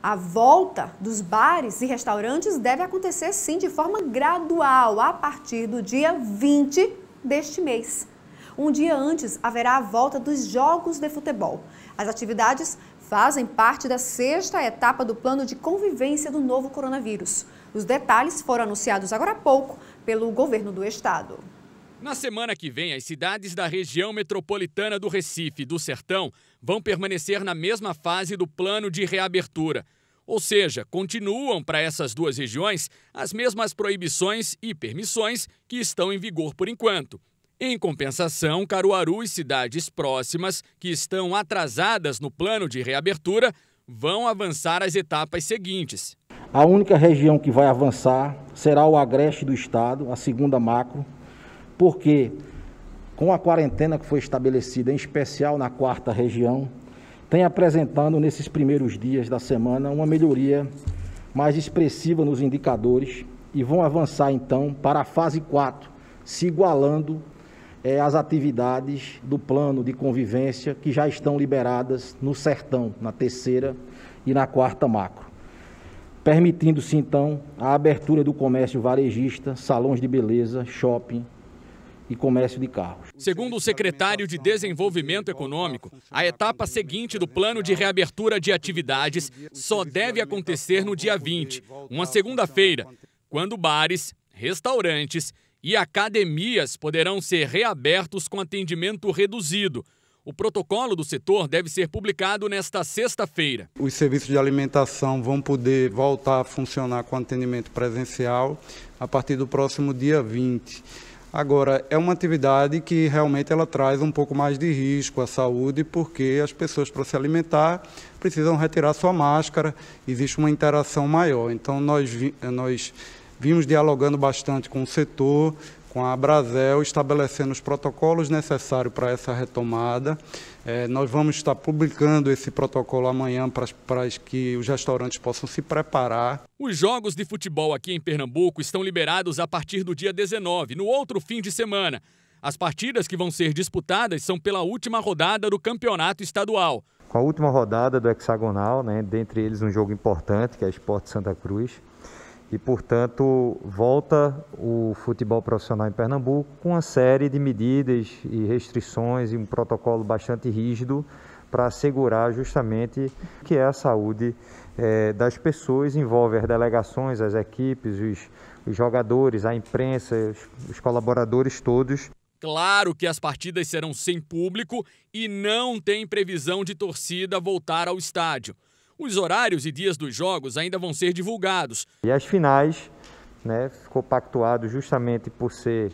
A volta dos bares e restaurantes deve acontecer sim de forma gradual, a partir do dia 20 deste mês. Um dia antes haverá a volta dos jogos de futebol. As atividades fazem parte da sexta etapa do plano de convivência do novo coronavírus. Os detalhes foram anunciados agora há pouco pelo governo do estado. Na semana que vem, as cidades da região metropolitana do Recife e do Sertão vão permanecer na mesma fase do plano de reabertura. Ou seja, continuam para essas duas regiões as mesmas proibições e permissões que estão em vigor por enquanto. Em compensação, Caruaru e cidades próximas que estão atrasadas no plano de reabertura vão avançar as etapas seguintes. A única região que vai avançar será o Agreste do Estado, a segunda macro, porque com a quarentena que foi estabelecida, em especial na quarta região, tem apresentando nesses primeiros dias da semana uma melhoria mais expressiva nos indicadores e vão avançar então para a fase 4, se igualando é, às atividades do plano de convivência que já estão liberadas no sertão, na terceira e na quarta macro. Permitindo-se então a abertura do comércio varejista, salões de beleza, shopping, e comércio de carros. Segundo o secretário de Desenvolvimento Econômico, a etapa seguinte do plano de reabertura de atividades só deve acontecer no dia 20, uma segunda-feira, quando bares, restaurantes e academias poderão ser reabertos com atendimento reduzido. O protocolo do setor deve ser publicado nesta sexta-feira. Os serviços de alimentação vão poder voltar a funcionar com atendimento presencial a partir do próximo dia 20. Agora, é uma atividade que realmente ela traz um pouco mais de risco à saúde, porque as pessoas, para se alimentar, precisam retirar sua máscara, existe uma interação maior. Então, nós, nós vimos dialogando bastante com o setor, com a Brasel, estabelecendo os protocolos necessários para essa retomada. É, nós vamos estar publicando esse protocolo amanhã para que os restaurantes possam se preparar. Os jogos de futebol aqui em Pernambuco estão liberados a partir do dia 19, no outro fim de semana. As partidas que vão ser disputadas são pela última rodada do campeonato estadual. Com a última rodada do hexagonal, né, dentre eles um jogo importante, que é Esporte Santa Cruz, e, portanto, volta o futebol profissional em Pernambuco com uma série de medidas e restrições e um protocolo bastante rígido para assegurar justamente que é a saúde eh, das pessoas, envolve as delegações, as equipes, os, os jogadores, a imprensa, os, os colaboradores todos. Claro que as partidas serão sem público e não tem previsão de torcida voltar ao estádio. Os horários e dias dos jogos ainda vão ser divulgados. E as finais, né, ficou pactuado justamente por ser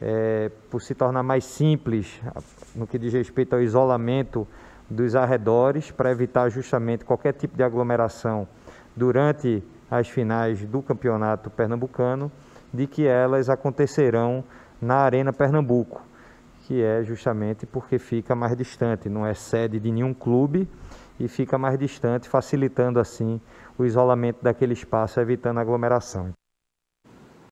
é, por se tornar mais simples no que diz respeito ao isolamento dos arredores para evitar justamente qualquer tipo de aglomeração durante as finais do campeonato pernambucano, de que elas acontecerão na Arena Pernambuco, que é justamente porque fica mais distante, não é sede de nenhum clube e fica mais distante, facilitando assim o isolamento daquele espaço, evitando aglomeração.